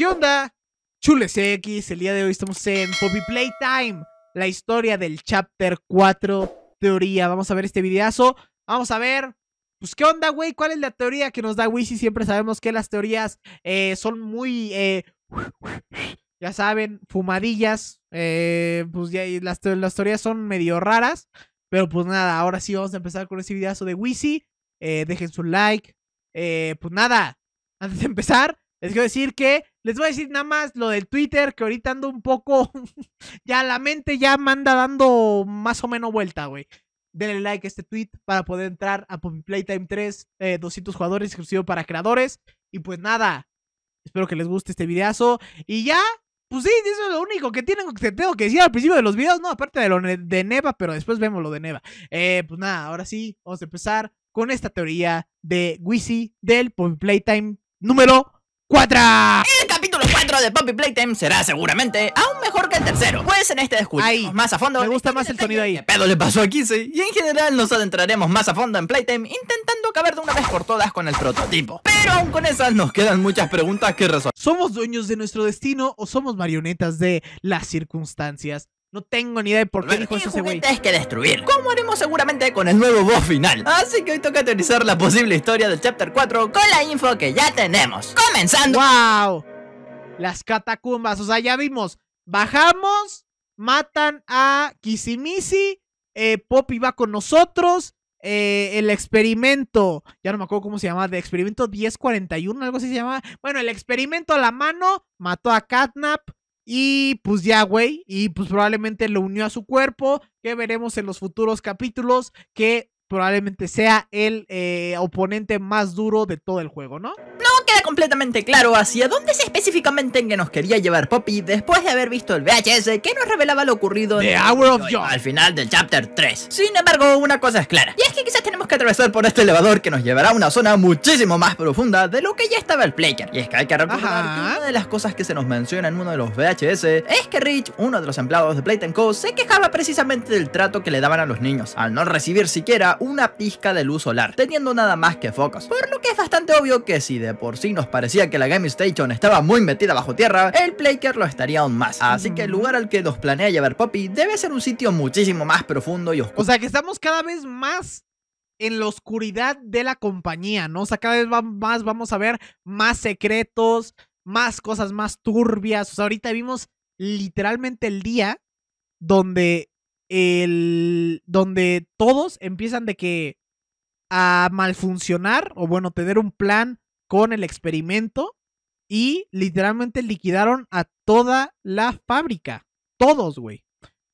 ¿Qué onda? Chules X, el día de hoy estamos en Poppy Playtime, la historia del Chapter 4, teoría. Vamos a ver este videazo, vamos a ver, pues qué onda, güey, cuál es la teoría que nos da Wisi. Siempre sabemos que las teorías eh, son muy, eh, ya saben, fumadillas, eh, pues ya, las, teorías son medio raras. Pero pues nada, ahora sí vamos a empezar con este videazo de Wisi. dejen su like. pues nada, antes de empezar, les quiero decir que, les voy a decir nada más lo del Twitter, que ahorita ando un poco, ya la mente ya manda dando más o menos vuelta, güey. Denle like a este tweet para poder entrar a Playtime 3, eh, 200 jugadores exclusivo para creadores. Y pues nada, espero que les guste este videazo. Y ya, pues sí, eso es lo único que, tienen, tengo que decir al principio de los videos, no, aparte de lo de Neva, pero después vemos lo de Neva. Eh, pues nada, ahora sí, vamos a empezar con esta teoría de Wisi del Playtime número 4. El capítulo 4 de Poppy Playtime será seguramente aún mejor que el tercero. Pues en este ahí. más a fondo. Me gusta más el sonido ahí. ¿Qué pedo le pasó a sí, Y en general nos adentraremos más a fondo en Playtime intentando acabar de una vez por todas con el prototipo. Pero aún con esas nos quedan muchas preguntas que resolver. ¿Somos dueños de nuestro destino o somos marionetas de las circunstancias? No tengo ni idea de por qué dijo eso ese güey. es que destruir, ¿Cómo haremos seguramente con el nuevo boss final. Así que hoy toca teorizar la posible historia del Chapter 4 con la info que ya tenemos. Comenzando. ¡Wow! Las catacumbas, o sea, ya vimos. Bajamos, matan a Kisimisi, eh, Poppy va con nosotros, eh, el experimento, ya no me acuerdo cómo se llamaba, de experimento 1041, algo así se llamaba. Bueno, el experimento a la mano mató a Catnap. Y pues ya, güey, y pues probablemente lo unió a su cuerpo, que veremos en los futuros capítulos, que probablemente sea el eh, oponente más duro de todo el juego, ¿no? No queda completamente claro hacia dónde es específicamente en que nos quería llevar Poppy después de haber visto el VHS que nos revelaba lo ocurrido The Hour of al final del Chapter 3. Sin embargo, una cosa es clara, y es que quizás tenemos que atravesar por este elevador que nos llevará a una zona muchísimo más profunda de lo que ya estaba el Player. Y es que hay que recordar que una de las cosas que se nos menciona en uno de los VHS es que Rich, uno de los empleados de Playtime Co, se quejaba precisamente del trato que le daban a los niños, al no recibir siquiera una pizca de luz solar, teniendo nada más que focos. Por lo que es bastante obvio que si de por sí nos parecía que la Game Station estaba muy metida bajo tierra, el Playker lo estaría aún más. Así que el lugar al que nos planea llevar Poppy debe ser un sitio muchísimo más profundo y oscuro. O sea que estamos cada vez más en la oscuridad de la compañía, ¿no? O sea, cada vez más vamos a ver más secretos, más cosas más turbias. O sea, ahorita vimos literalmente el día donde el, donde todos empiezan de que a malfuncionar o bueno, tener un plan con el experimento y literalmente liquidaron a toda la fábrica. Todos, güey.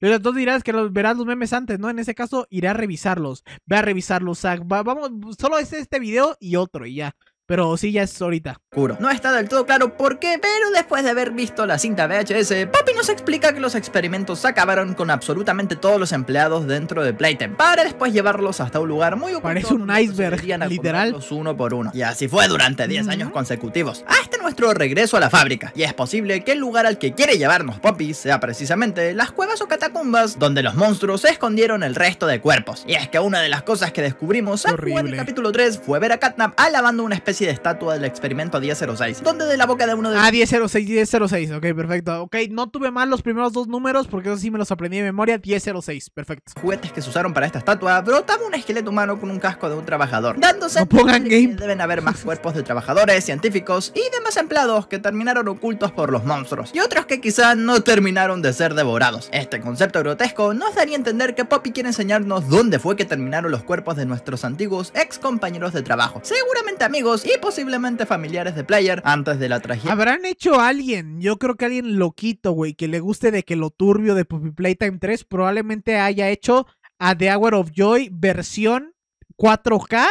entonces dirás que los, verás los memes antes, ¿no? En ese caso, iré a revisarlos. Ve a revisarlos, vamos, solo es este video y otro y ya. Pero sí, ya es ahorita. Curo. No está del todo claro por qué, pero después de haber visto la cinta VHS, Papi nos explica que los experimentos acabaron con absolutamente todos los empleados dentro de Playtime para después llevarlos hasta un lugar muy oculto. Parece un iceberg, literal. Los uno por uno. Y así fue durante 10 años consecutivos, hasta nuestro regreso a la fábrica. Y es posible que el lugar al que quiere llevarnos Poppy sea precisamente las cuevas o catacumbas donde los monstruos escondieron el resto de cuerpos. Y es que una de las cosas que descubrimos al el capítulo 3 fue ver a Catnap alabando una especie y de estatua del experimento 1006. Donde de la boca de uno de... Ah, 1006, 1006. Ok, perfecto. Ok, no tuve mal los primeros dos números porque eso sí me los aprendí de memoria. 1006, perfecto. Juguetes que se usaron para esta estatua brotaba un esqueleto humano con un casco de un trabajador. Dándose... No pongan game. Deben haber más cuerpos de trabajadores, científicos y demás empleados que terminaron ocultos por los monstruos. Y otros que quizá no terminaron de ser devorados. Este concepto grotesco nos daría a entender que Poppy quiere enseñarnos dónde fue que terminaron los cuerpos de nuestros antiguos ex compañeros de trabajo. Seguramente amigos y posiblemente familiares de Player antes de la tragedia. Habrán hecho alguien, yo creo que alguien loquito, güey, que le guste de que lo turbio de Puppy Playtime 3 probablemente haya hecho a The Hour of Joy versión 4K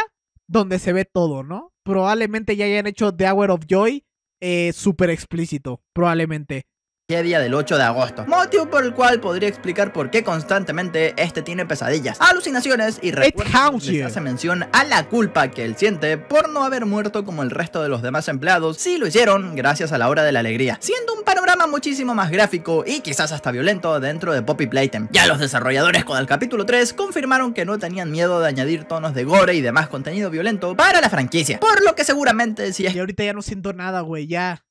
donde se ve todo, ¿no? Probablemente ya hayan hecho The Hour of Joy eh, súper explícito, probablemente día del 8 de agosto, motivo por el cual podría explicar por qué constantemente este tiene pesadillas, alucinaciones y recuerdos hace mención a la culpa que él siente por no haber muerto como el resto de los demás empleados si lo hicieron gracias a la hora de la alegría, siendo un panorama muchísimo más gráfico y quizás hasta violento dentro de Poppy Playtime. Ya los desarrolladores con el capítulo 3 confirmaron que no tenían miedo de añadir tonos de gore y demás contenido violento para la franquicia, por lo que seguramente si Y ahorita ya no siento nada, güey, ya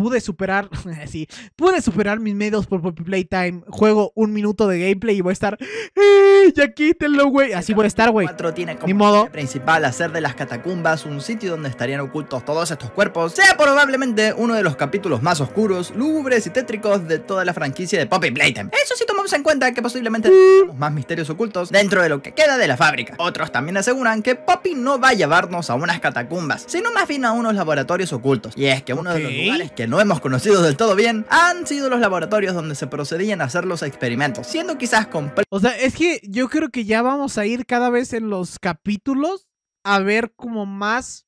pude superar, sí, pude superar mis medios por Poppy Playtime. Juego un minuto de gameplay y voy a estar, ¡Eh, ya quítenlo, güey. Así voy a estar, güey. tiene como Ni modo. principal hacer de las catacumbas un sitio donde estarían ocultos todos estos cuerpos. Sea probablemente uno de los capítulos más oscuros, lúgubres y tétricos de toda la franquicia de Poppy Playtime. Eso sí tomamos en cuenta que posiblemente tenemos más misterios ocultos dentro de lo que queda de la fábrica. Otros también aseguran que Poppy no va a llevarnos a unas catacumbas, sino más bien a unos laboratorios ocultos. Y es que uno de los lugares que no hemos conocido del todo bien, han sido los laboratorios donde se procedían a hacer los experimentos, siendo quizás complejo. O sea, es que yo creo que ya vamos a ir cada vez en los capítulos a ver como más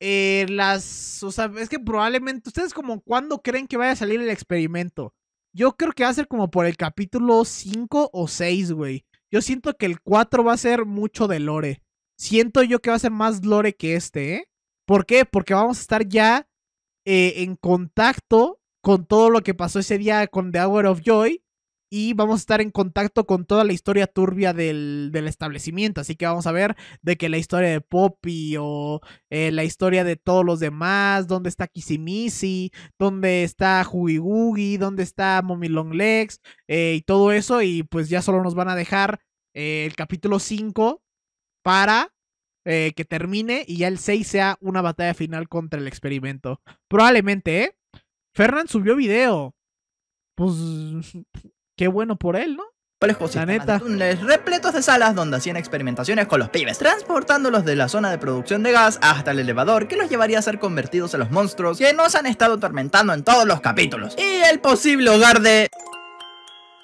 eh, las... O sea, es que probablemente ustedes como cuándo creen que vaya a salir el experimento. Yo creo que va a ser como por el capítulo 5 o 6, güey. Yo siento que el 4 va a ser mucho de lore. Siento yo que va a ser más lore que este, ¿eh? ¿Por qué? Porque vamos a estar ya eh, en contacto con todo lo que pasó ese día con The Hour of Joy y vamos a estar en contacto con toda la historia turbia del, establecimiento. Así que vamos a ver de que la historia de Poppy o eh, la historia de todos los demás, dónde está Kisimisi, dónde está Hugi dónde está Mommy Long Legs eh, y todo eso. Y pues ya solo nos van a dejar el capítulo 5 para eh, que termine y ya el 6 sea una batalla final contra el experimento. Probablemente, ¿eh? Fernan subió video. Pues qué bueno por él, ¿no? La neta. repletos de salas donde hacían experimentaciones con los pibes, transportándolos de la zona de producción de gas hasta el elevador que los llevaría a ser convertidos en los monstruos que nos han estado atormentando en todos los capítulos. Y el posible hogar de...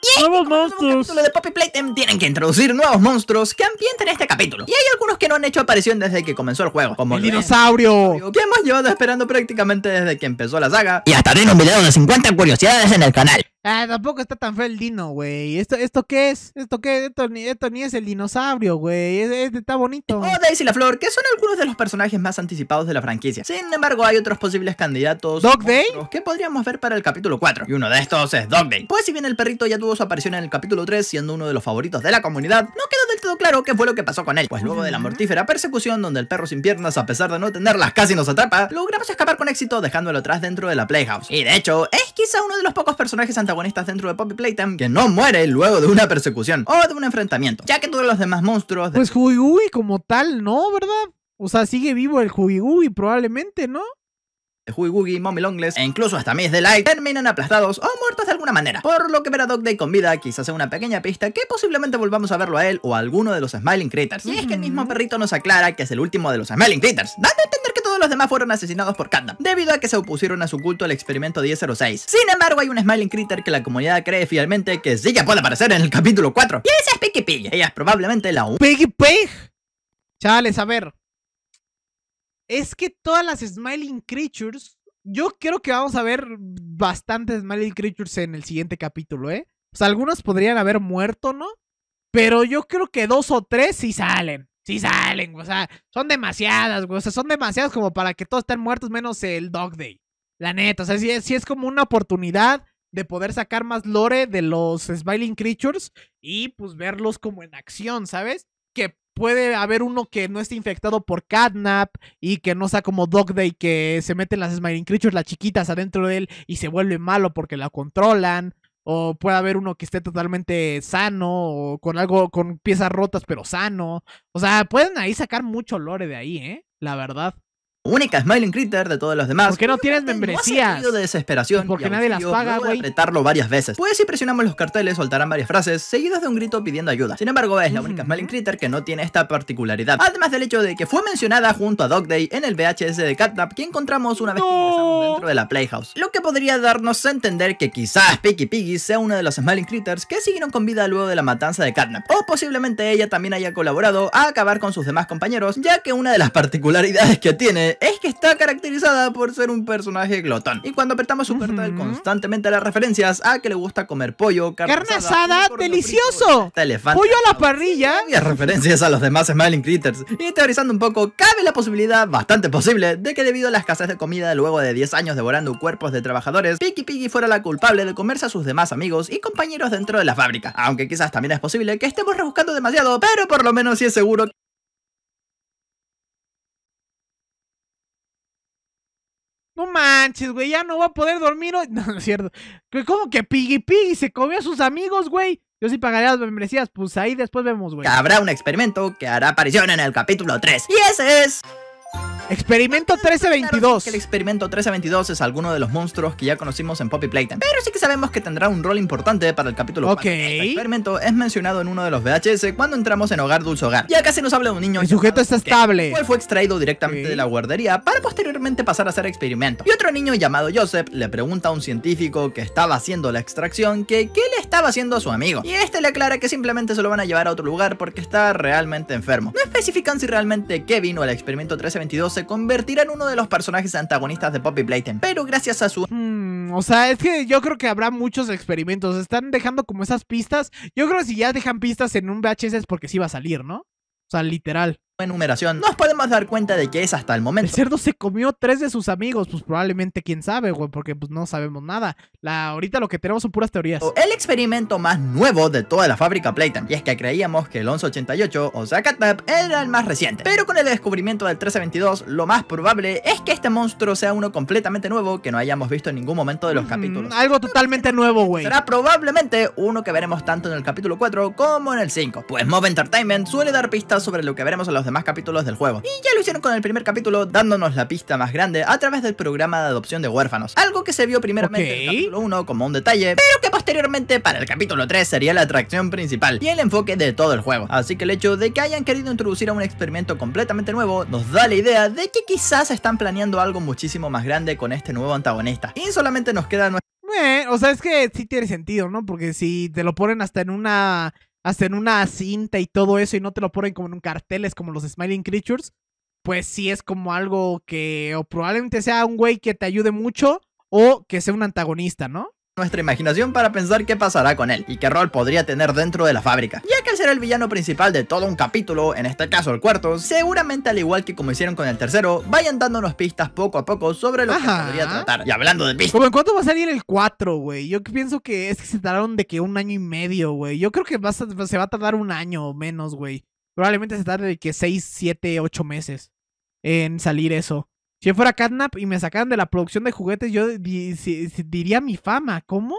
Y nuevos monstruos. En de Poppy Playtime tienen que introducir nuevos monstruos que ambienten este capítulo. Y hay algunos que no han hecho aparición desde que comenzó el juego, como el dinosaurio, que hemos llevado esperando prácticamente desde que empezó la saga. Y hasta tiene un video de 50 curiosidades en el canal. Ah, tampoco está tan feo el dino, güey. ¿Esto, ¿Esto qué es? ¿Esto qué? Esto ni, esto ni es el dinosaurio, güey. Este está bonito. Oh, Daisy la Flor, que son algunos de los personajes más anticipados de la franquicia. Sin embargo, hay otros posibles candidatos. ¿Dog Day? Que podríamos ver para el capítulo 4. Y uno de estos es Dog Day. Pues si bien el perrito ya tuvo su aparición en el capítulo 3, siendo uno de los favoritos de la comunidad, no quedó del todo claro qué fue lo que pasó con él. Pues luego de la mortífera persecución, donde el perro sin piernas, a pesar de no tenerlas, casi nos atrapa, logramos escapar con éxito dejándolo atrás dentro de la Playhouse. Y de hecho, es quizá uno de los pocos personajes anticipados antagonistas dentro de Poppy Playtime que no muere luego de una persecución o de un enfrentamiento, ya que todos los demás monstruos... De... Pues Huggy como tal, ¿no? ¿Verdad? O sea, sigue vivo el Huggy probablemente, ¿no? Huigugi, Mommy Longles e incluso hasta Miss Delight terminan aplastados o muertos de alguna manera. Por lo que ver a Dog Day con vida quizás sea una pequeña pista que posiblemente volvamos a verlo a él o a alguno de los Smiling Critters. Y es que el mismo perrito nos aclara que es el último de los Smiling Critters, los demás fueron asesinados por Kandam, debido a que se opusieron a su culto al experimento 1006. Sin embargo, hay un Smiling Creature que la comunidad cree fielmente que sí ya puede aparecer en el capítulo 4. Y esa es Piggy Pig, ella es probablemente la única. ¿Piggy Pig? Chales, a ver. Es que todas las Smiling Creatures, yo creo que vamos a ver bastantes Smiling Creatures en el siguiente capítulo, ¿eh? O sea, algunos podrían haber muerto, ¿no? Pero yo creo que dos o tres sí salen. Y salen, o sea, son demasiadas, o sea, son demasiadas como para que todos estén muertos menos el Dog Day. La neta, o sea, sí, es como una oportunidad de poder sacar más lore de los Smiling Creatures y pues verlos como en acción, ¿sabes? Que puede haber uno que no esté infectado por Catnap y que no sea como Dog Day que se meten las Smiling Creatures, las chiquitas adentro de él y se vuelve malo porque la controlan o puede haber uno que esté totalmente sano o con algo con piezas rotas pero sano. O sea, pueden ahí sacar mucho lore de ahí, ¿eh? La verdad única Smiling Critter de todos los demás. Porque no tienes membresía. de desesperación. Porque nadie las paga, güey. apretarlo varias veces. Pues si presionamos los carteles soltarán varias frases seguidas de un grito pidiendo ayuda. Sin embargo, es la única Smiling Critter que no tiene esta particularidad. Además del hecho de que fue mencionada junto a Dog Day en el VHS de Catnap que encontramos una vez que ingresamos dentro de la Playhouse. Lo que podría darnos a entender que quizás Piggy Piggy sea una de las Smiling Critters que siguieron con vida luego de la matanza de Catnap. O posiblemente ella también haya colaborado a acabar con sus demás compañeros, ya que una de las particularidades que tiene es que está caracterizada por ser un personaje glotón. Y cuando apretamos su cartel constantemente las referencias a que le gusta comer pollo, carne, asada, delicioso, pollo a la parrilla. Y referencias a los demás Smiling Critters. Y teorizando un poco, cabe la posibilidad, bastante posible, de que debido a la escasez de comida luego de 10 años devorando cuerpos de trabajadores, Piggy Piggy fuera la culpable de comerse a sus demás amigos y compañeros dentro de la fábrica. Aunque quizás también es posible que estemos rebuscando demasiado, pero por lo menos sí es seguro No manches, güey, ya no voy a poder dormir hoy. No, no es cierto. ¿Cómo que Piggy Piggy se comió a sus amigos, güey? Yo sí pagaría las membresías, pues ahí después vemos, güey. Habrá un experimento que hará aparición en el capítulo 3. Y ese es... Experimento 1322. el experimento 1322 es alguno de los monstruos que ya conocimos en Poppy Playtime. Pero sí que sabemos que tendrá un rol importante para el capítulo okay. 4. Este experimento es mencionado en uno de los VHS cuando entramos en Hogar Dulce Hogar. Y acá se nos habla de un niño. El sujeto es estable. Cual fue extraído directamente de la guardería para posteriormente pasar a hacer experimento Y otro niño llamado Joseph le pregunta a un científico que estaba haciendo la extracción que qué le estaba haciendo a su amigo. Y este le aclara que simplemente se lo van a llevar a otro lugar porque está realmente enfermo. No especifican si realmente Kevin o el experimento 1322 convertirá en uno de los personajes antagonistas de Poppy Blayton, pero gracias a su... Hmm, o sea, es que yo creo que habrá muchos experimentos, están dejando como esas pistas, yo creo que si ya dejan pistas en un VHS es porque sí va a salir, ¿no? O sea, literal enumeración, nos podemos dar cuenta de que es hasta el momento. El cerdo se comió tres de sus amigos, pues probablemente quién sabe, güey, porque pues no sabemos nada. La, ahorita lo que tenemos son puras teorías. El experimento más nuevo de toda la fábrica Platon. y es que creíamos que el 1188 o sea Catnap era el más reciente. Pero con el descubrimiento del 1322, lo más probable es que este monstruo sea uno completamente nuevo que no hayamos visto en ningún momento de los mm, capítulos. Algo totalmente nuevo, güey. Será probablemente uno que veremos tanto en el capítulo 4 como en el 5, pues Mob Entertainment suele dar pistas sobre lo que veremos en los más capítulos del juego. Y ya lo hicieron con el primer capítulo dándonos la pista más grande a través del programa de adopción de huérfanos, algo que se vio primeramente en el capítulo 1 como un detalle, pero que posteriormente para el capítulo 3 sería la atracción principal y el enfoque de todo el juego. Así que el hecho de que hayan querido introducir a un experimento completamente nuevo nos da la idea de que quizás están planeando algo muchísimo más grande con este nuevo antagonista. Y solamente nos queda no, eh, o sea, es que sí tiene sentido, ¿no? Porque si te lo ponen hasta en una hacen una cinta y todo eso y no te lo ponen como en un carteles como los Smiling Creatures, pues sí es como algo que o probablemente sea un güey que te ayude mucho o que sea un antagonista, ¿no? nuestra imaginación para pensar qué pasará con él y qué rol podría tener dentro de la fábrica. Ya que al será el villano principal de todo un capítulo, en este caso el cuarto, seguramente al igual que como hicieron con el tercero, vayan dándonos pistas poco a poco sobre lo que podría tratar. Y hablando de pistas. Como en cuánto va a salir el 4, güey. Yo pienso que es que se tardaron de que un año y medio, güey. Yo creo que se va a tardar un año o menos, güey. Probablemente se tarde de que 6, 7, 8 meses en salir eso. Si yo fuera Catnap y me sacaran de la producción de juguetes, yo diría mi fama. ¿Cómo?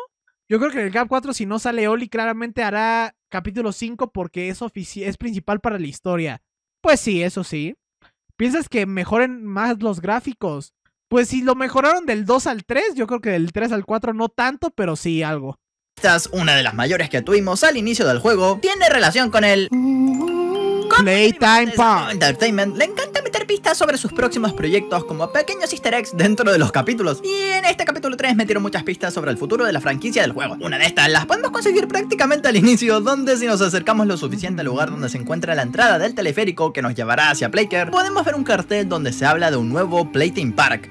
Yo creo que en el Cap 4, si no sale Oli, claramente hará capítulo 5 porque es, es principal para la historia. Pues sí, eso sí. ¿Piensas que mejoren más los gráficos? Pues si lo mejoraron del 2 al 3, yo creo que del 3 al 4 no tanto, pero sí algo. Esta es una de las mayores que tuvimos al inicio del juego. Tiene relación con el... Playtime Park. Entertainment le encanta meter pistas sobre sus próximos proyectos como pequeños easter eggs dentro de los capítulos. Y en este capítulo 3 metieron muchas pistas sobre el futuro de la franquicia del juego. Una de estas las podemos conseguir prácticamente al inicio, donde si nos acercamos lo suficiente al lugar donde se encuentra la entrada del teleférico que nos llevará hacia Playker, podemos ver un cartel donde se habla de un nuevo Playtime Park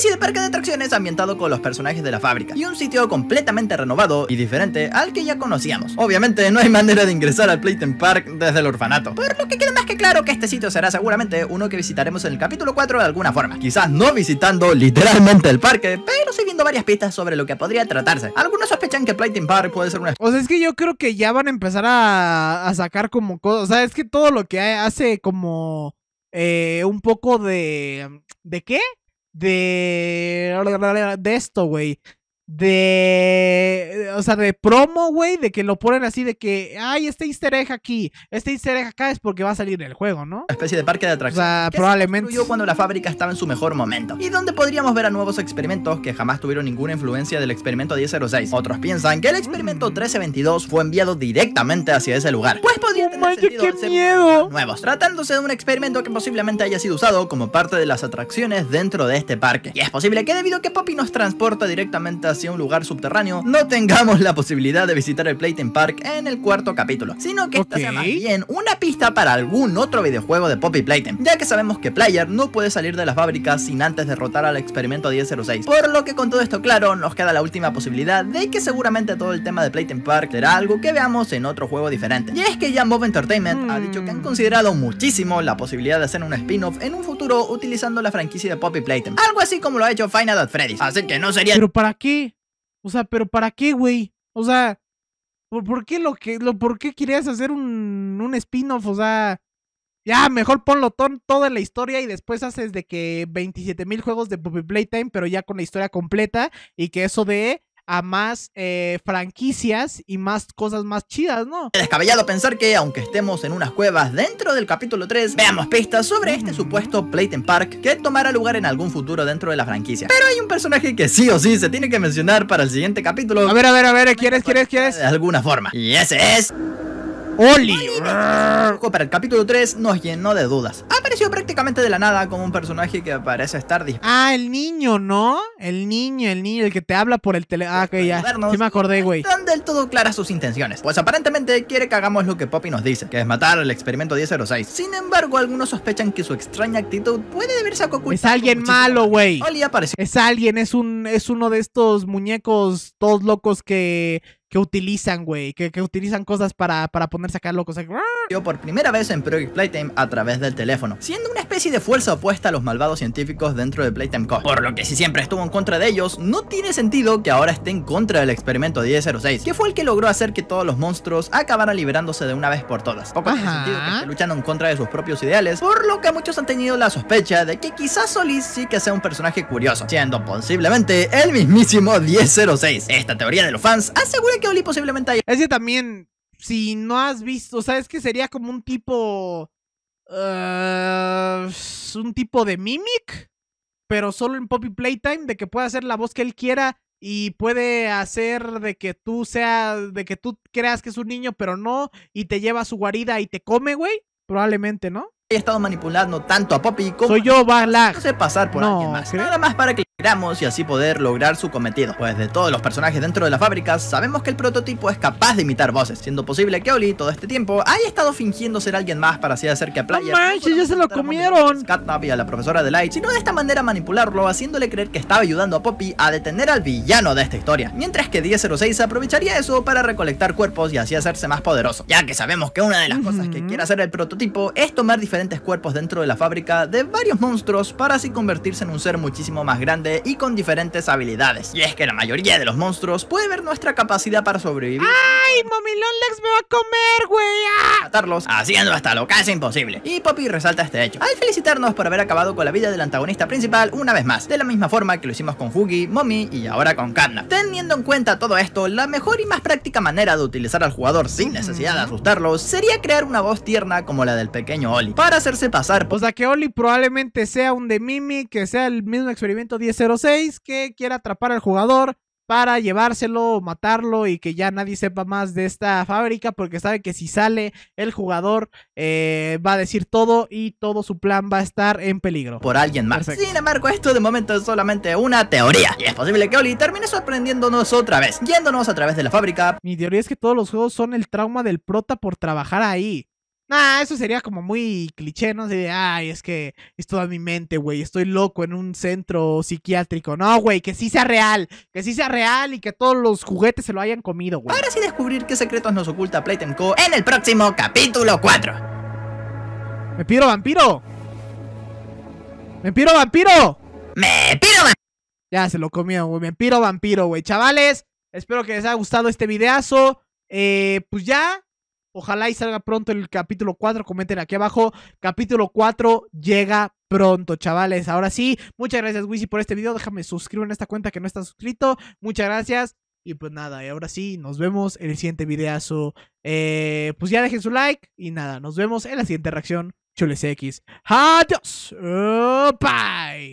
especie de parque de atracciones ambientado con los personajes de la fábrica y un sitio completamente renovado y diferente al que ya conocíamos. Obviamente no hay manera de ingresar al Playton Park desde el orfanato, por lo que queda más que claro que este sitio será seguramente uno que visitaremos en el capítulo 4 de alguna forma. Quizás no visitando literalmente el parque, pero siguiendo varias pistas sobre lo que podría tratarse. Algunos sospechan que Playton Park puede ser una... O sea, es que yo creo que ya van a empezar a, sacar como cosas, o sea, es que todo lo que hace como... Eh, un poco de... ¿De qué? de, de esto, güey de, o sea, de promo, güey, de que lo ponen así de que, ay, este easter egg aquí, este easter egg acá es porque va a salir del juego, ¿no? especie de parque de atracciones. O sea, probablemente. cuando la fábrica estaba en su mejor momento. Y donde podríamos ver a nuevos experimentos que jamás tuvieron ninguna influencia del experimento 1006. Otros piensan que el experimento 1322 mm. fue enviado directamente hacia ese lugar. Mm, pues podría oh, tener sentido qué miedo. nuevos, tratándose de un experimento que posiblemente haya sido usado como parte de las atracciones dentro de este parque. Y es posible que debido a que Poppy nos transporta directamente hacia un lugar subterráneo, no tengamos la posibilidad de visitar el Playtime Park en el cuarto capítulo, sino que esta sea más bien una pista para algún otro videojuego de Poppy Playtime, ya que sabemos que Player no puede salir de las fábricas sin antes derrotar al experimento 1006, por lo que con todo esto claro nos queda la última posibilidad de que seguramente todo el tema de Playtime Park será algo que veamos en otro juego diferente. Y es que Jambo Entertainment ha hmm. dicho que han considerado muchísimo la posibilidad de hacer un spin-off en un futuro utilizando la franquicia de Poppy Playtime, algo así como lo ha hecho Final at Freddy's, así que no sería... ¿Pero para qué? O sea, pero ¿para qué, güey? O sea, ¿por, qué lo que, lo, por qué querías hacer un, un spin-off? O sea, ya, mejor ponlo todo, toda la historia y después haces de que 27 mil juegos de Poppy Playtime, pero ya con la historia completa y que eso de a más eh, franquicias y más cosas más chidas, ¿no? Es descabellado pensar que, aunque estemos en unas cuevas dentro del capítulo 3, veamos pistas sobre este supuesto Playton Park que tomará lugar en algún futuro dentro de la franquicia. Pero hay un personaje que sí o sí se tiene que mencionar para el siguiente capítulo. A ver, a ver, a ver, ¿quieres, quieres, quieres? De alguna forma. Y ese es... Oli. Para el capítulo 3 nos llenó de dudas apareció prácticamente de la nada como un personaje que parece estar Ah, el niño, ¿no? El niño, el niño, el que te habla por el teléfono. Ah, que ya. Sí me acordé, güey. Están del todo claras sus intenciones. Pues aparentemente quiere que hagamos lo que Poppy nos dice, que es matar al experimento 1006. Sin embargo, algunos sospechan que su extraña actitud puede deberse a Coco. Es alguien malo, güey. Es alguien, es un es uno de estos muñecos todos locos que que utilizan, güey, que, que, utilizan cosas para, para ponerse acá locos. por primera vez en Project Playtime a través del teléfono, siendo una especie de fuerza opuesta a los malvados científicos dentro de Playtime Co. Por lo que si siempre estuvo en contra de ellos, no tiene sentido que ahora esté en contra del experimento 1006, que fue el que logró hacer que todos los monstruos acabaran liberándose de una vez por todas. Poco tiene sentido que luchan luchando en contra de sus propios ideales, por lo que muchos han tenido la sospecha de que quizás Solis sí que sea un personaje curioso, siendo posiblemente el mismísimo 1006. Esta teoría de los fans asegura que Oli posiblemente haya. Es también, si no has visto, o sea, es que sería como un tipo. Eh, un tipo de mimic, pero solo en Poppy Playtime, de que puede hacer la voz que él quiera y puede hacer de que tú sea de que tú creas que es un niño, pero no, y te lleva a su guarida y te come, güey. Probablemente, ¿no? He estado manipulando tanto a Poppy como. Soy yo, bala. No sé pasar por alguien más. Nada más para que y así poder lograr su cometido. Pues de todos los personajes dentro de la fábrica, sabemos que el prototipo es capaz de imitar voces, siendo posible que Oli todo este tiempo haya estado fingiendo ser alguien más para así hacer que a Playa ¡No manches, ya se lo comieron! Catnap y a la profesora de Light, sino de esta manera manipularlo, haciéndole creer que estaba ayudando a Poppy a detener al villano de esta historia. Mientras que 1006 aprovecharía eso para recolectar cuerpos y así hacerse más poderoso, ya que sabemos que una de las cosas que quiere hacer el prototipo es tomar diferentes cuerpos dentro de la fábrica de varios monstruos para así convertirse en un ser muchísimo más grande y con diferentes habilidades. Y es que la mayoría de los monstruos puede ver nuestra capacidad para sobrevivir. ¡Ay, ¡Mommy Lonlex me va a comer, güey! ¡Ah! haciendo hasta lo casi imposible. Y Poppy resalta este hecho. Al felicitarnos por haber acabado con la vida del antagonista principal una vez más, de la misma forma que lo hicimos con Huggy, Mommy y ahora con Katna. Teniendo en cuenta todo esto, la mejor y más práctica manera de utilizar al jugador sin necesidad de asustarlos sería crear una voz tierna como la del pequeño Oli, para hacerse pasar O sea que Oli probablemente sea un de Mimi, que sea el mismo experimento 10 06 que quiere atrapar al jugador para llevárselo, o matarlo y que ya nadie sepa más de esta fábrica porque sabe que si sale el jugador eh, va a decir todo y todo su plan va a estar en peligro. Por alguien más. Sin embargo, esto de momento es solamente una teoría y es posible que Oli termine sorprendiéndonos otra vez, yéndonos a través de la fábrica. Mi teoría es que todos los juegos son el trauma del prota por trabajar ahí. Nah, eso sería como muy cliché, ¿no? sé. ay, es que es toda mi mente, güey, estoy loco en un centro psiquiátrico. No, güey, que sí sea real, que sí sea real y que todos los juguetes se lo hayan comido, güey. Ahora sí descubrir qué secretos nos oculta Playtime Co. en el próximo capítulo 4. ¡Me piro vampiro! ¡Me piro vampiro! ¡Me piro vampiro! Ya se lo comió, güey, me piro vampiro, güey. Chavales, espero que les haya gustado este videazo. Eh, pues ya, Ojalá y salga pronto el capítulo 4. Comenten aquí abajo. Capítulo 4 llega pronto, chavales. Ahora sí, muchas gracias, Wisi, por este video. Déjame suscribirme a esta cuenta que no está suscrito. Muchas gracias. Y pues nada, y ahora sí, nos vemos en el siguiente videazo. Eh, pues ya dejen su like. Y nada, nos vemos en la siguiente reacción. Chules X. Adiós. Oh, bye.